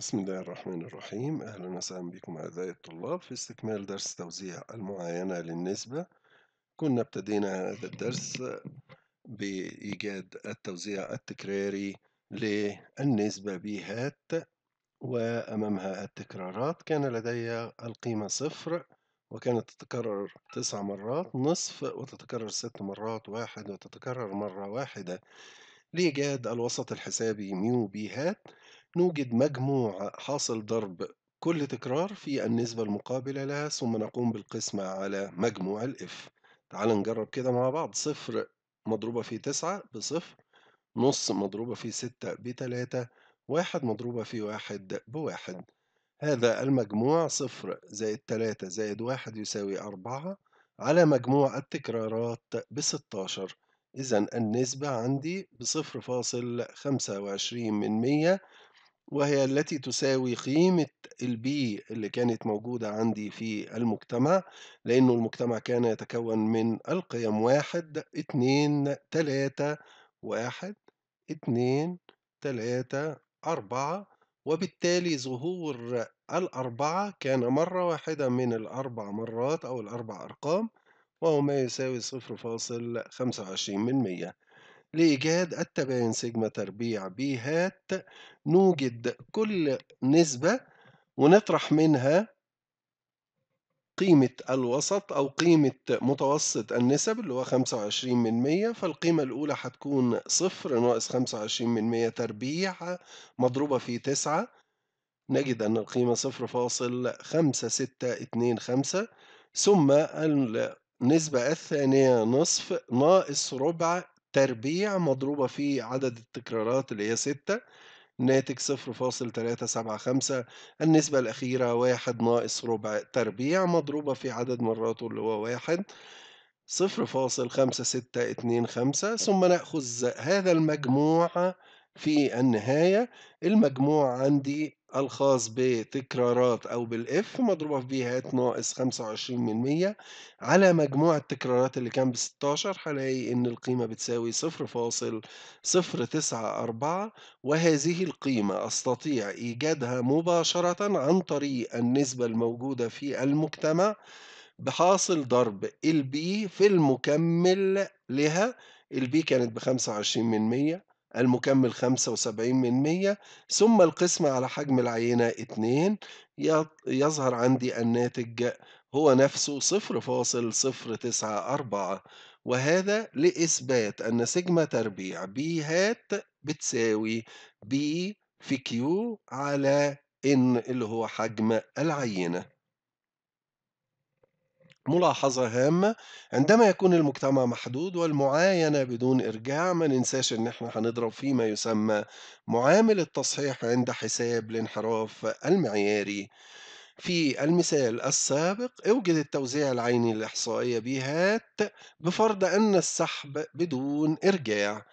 بسم الله الرحمن الرحيم أهلا وسهلا بكم أعزائي الطلاب في استكمال درس توزيع المعاينة للنسبة كنا ابتدينا هذا الدرس بإيجاد التوزيع التكراري للنسبة ب هات وأمامها التكرارات كان لدي القيمة صفر وكانت تتكرر تسع مرات نصف وتتكرر ست مرات واحد وتتكرر مرة واحدة لإيجاد الوسط الحسابي ميو بي هات نوجد مجموع حاصل ضرب كل تكرار في النسبة المقابلة لها ثم نقوم بالقسمة على مجموع الإف تعال نجرب كده مع بعض صفر مضروبة في تسعة بصفر نص مضروبة في ستة بتلاتة واحد مضروبة في واحد بواحد هذا المجموع صفر زائد تلاتة زائد واحد يساوي أربعة على مجموع التكرارات بستاشر إذا النسبة عندي بصفر فاصل خمسة وعشرين من مية وهي التي تساوي قيمة البي اللي كانت موجودة عندي في المجتمع لأنه المجتمع كان يتكون من القيم واحد اتنين تلاتة واحد اتنين تلاتة أربعة وبالتالي ظهور الأربعة كان مرة واحدة من الأربع مرات أو الأربع أرقام وهو ما يساوي صفر فاصل خمسة وعشرين من مية لإيجاد التباين سيجما تربيع ب هات نوجد كل نسبة ونطرح منها قيمة الوسط أو قيمة متوسط النسب اللي هو 25 من 100 فالقيمة الأولى هتكون صفر ناقص 25 من 100 تربيع مضروبة في 9 نجد أن القيمة 0.5625 ثم النسبة الثانية نصف ناقص ربع تربيع مضروبة في عدد التكرارات اللي هي ستة ناتج 0.375 النسبة الأخيرة واحد ناقص ربع تربيع مضروبة في عدد مراته اللي هو واحد 0.5625 ثم نأخذ هذا المجموع في النهاية المجموع عندي الخاص بتكرارات أو بالإف مضروبة في بيهات ناقص 25% على مجموع التكرارات اللي كان بستاشر هلاقي إن القيمة بتساوي صفر فاصل صفر تسعة أربعة وهذه القيمة أستطيع إيجادها مباشرة عن طريق النسبة الموجودة في المجتمع بحاصل ضرب البي في المكمل لها البي كانت بخمسة وعشرين من مية المكمل 75 من 100 ثم القسمة على حجم العينة 2 يظهر عندي الناتج هو نفسه 0.094 وهذا لإثبات أن سيجما تربيع بي هات بتساوي بي في كيو على إن اللي هو حجم العينة ملاحظة هامة عندما يكون المجتمع محدود والمعاينة بدون إرجاع ما ننساش إن إحنا هنضرب فيه ما يسمى معامل التصحيح عند حساب الانحراف المعياري في المثال السابق اوجد التوزيع العيني الإحصائية بهات بفرض أن السحب بدون إرجاع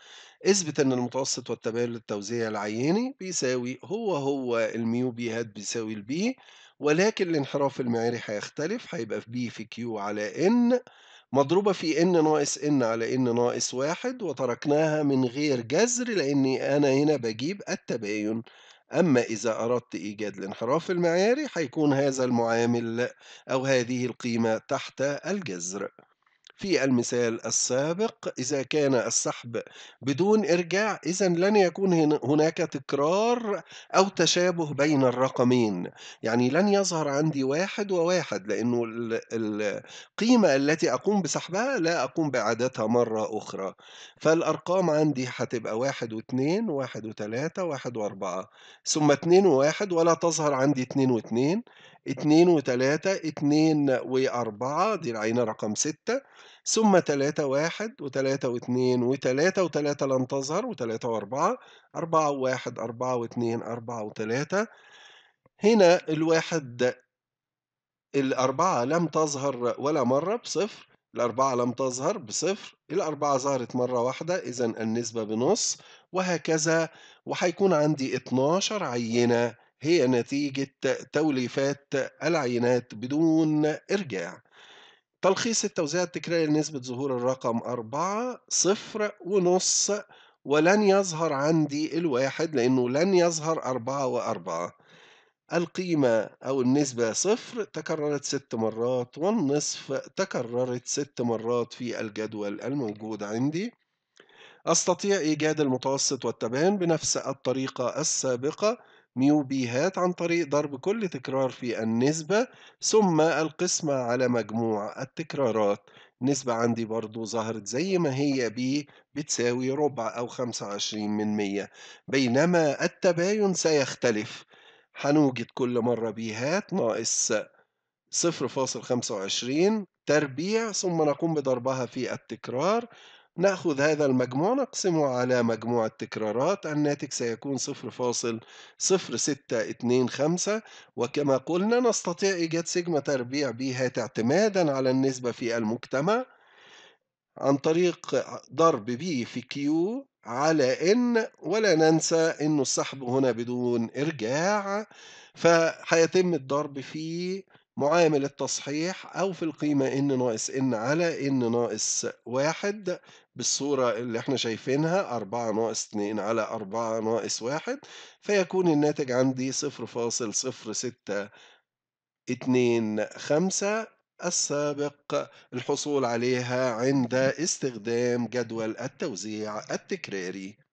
اثبت ان المتوسط والتبادل التوزيع العيني بيساوي هو هو الميو بي هات بيساوي البي ولكن الانحراف المعياري هيختلف هيبقى في بي في كيو على ان مضروبة في ان ناقص ان على ان ناقص واحد وتركناها من غير جذر لأني أنا هنا بجيب التباين أما إذا أردت إيجاد الانحراف المعياري هيكون هذا المعامل أو هذه القيمة تحت الجذر في المثال السابق إذا كان السحب بدون إرجاع إذا لن يكون هناك تكرار أو تشابه بين الرقمين يعني لن يظهر عندي واحد وواحد لأنه القيمة التي أقوم بسحبها لا أقوم بإعادتها مرة أخرى فالأرقام عندي هتبقى واحد واثنين واحد وثلاثة واحد وأربعة ثم اثنين وواحد ولا تظهر عندي اثنين واثنين 2 و3 2 و4 دي العينة رقم 6 ثم 3 1 و3 و2 و3 و3 لن تظهر و3 و4 4 و1 4 و2 4 و3 هنا الواحد الأربعة لم تظهر ولا مرة بصفر الأربعة لم تظهر بصفر الأربعة ظهرت مرة واحدة إذن النسبة بنص وهكذا وحيكون عندي 12 عينة هي نتيجة توليفات العينات بدون إرجاع تلخيص التوزيع التكراري لنسبة ظهور الرقم أربعة صفر ونص ولن يظهر عندي الواحد لأنه لن يظهر أربعة وأربعة القيمة أو النسبة صفر تكررت ست مرات والنصف تكررت ست مرات في الجدول الموجود عندي أستطيع إيجاد المتوسط والتباين بنفس الطريقة السابقة نيوبيهات عن طريق ضرب كل تكرار في النسبة ثم القسمة على مجموع التكرارات نسبة عندي برضو ظهرت زي ما هي ب بتساوي ربع أو 25 من 100 بينما التباين سيختلف هنوجد كل مرة بيهات ناقص 0.25 تربيع ثم نقوم بضربها في التكرار نأخذ هذا المجموع نقسمه على مجموع التكرارات الناتج سيكون 0.0625 وكما قلنا نستطيع إيجاد سيجما تربيع بها اعتمادا على النسبة في المجتمع عن طريق ضرب ب في Q على إن ولا ننسى إنه السحب هنا بدون إرجاع فهيتم الضرب في معامل التصحيح أو في القيمة إن ناقص إن على إن ناقص واحد بالصورة اللي احنا شايفينها أربعة ناقص اتنين على أربعة ناقص واحد فيكون الناتج عندي صفر صفر فاصل ستة اتنين خمسة السابق الحصول عليها عند استخدام جدول التوزيع التكراري